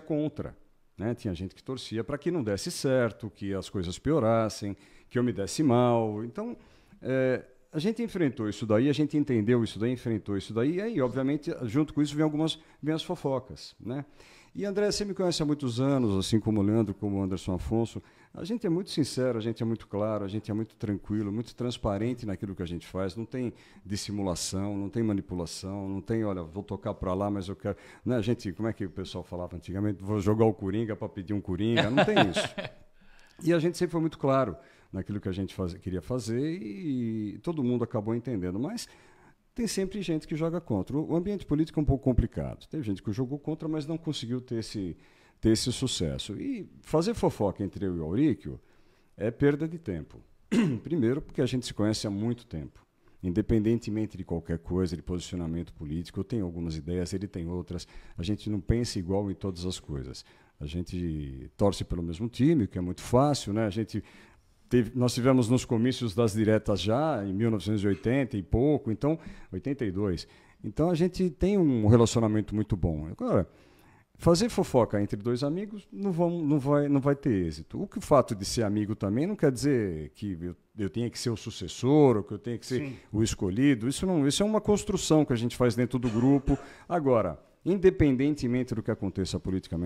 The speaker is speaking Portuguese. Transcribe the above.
contra. Né? Tinha gente que torcia para que não desse certo, que as coisas piorassem, que eu me desse mal. Então, é, a gente enfrentou isso daí, a gente entendeu isso daí, enfrentou isso daí, e aí, obviamente, junto com isso, vem algumas vem as fofocas, né? E André, você me conhece há muitos anos, assim como o Leandro, como o Anderson Afonso. A gente é muito sincero, a gente é muito claro, a gente é muito tranquilo, muito transparente naquilo que a gente faz. Não tem dissimulação, não tem manipulação, não tem, olha, vou tocar para lá, mas eu quero. Né, a gente, como é que o pessoal falava antigamente? Vou jogar o Coringa para pedir um Coringa. Não tem isso. E a gente sempre foi muito claro naquilo que a gente faz, queria fazer e, e todo mundo acabou entendendo. Mas tem sempre gente que joga contra. O ambiente político é um pouco complicado. Tem gente que jogou contra, mas não conseguiu ter esse, ter esse sucesso. E fazer fofoca entre eu e o Auríquio é perda de tempo. Primeiro, porque a gente se conhece há muito tempo. Independentemente de qualquer coisa, de posicionamento político, eu tenho algumas ideias, ele tem outras. A gente não pensa igual em todas as coisas. A gente torce pelo mesmo time, o que é muito fácil, né? A gente Teve, nós tivemos nos comícios das diretas já, em 1980 e pouco, então, 82. Então a gente tem um relacionamento muito bom. Agora, fazer fofoca entre dois amigos não, vão, não, vai, não vai ter êxito. O, que, o fato de ser amigo também não quer dizer que eu, eu tenha que ser o sucessor, ou que eu tenha que ser Sim. o escolhido. Isso, não, isso é uma construção que a gente faz dentro do grupo. Agora, independentemente do que aconteça politicamente,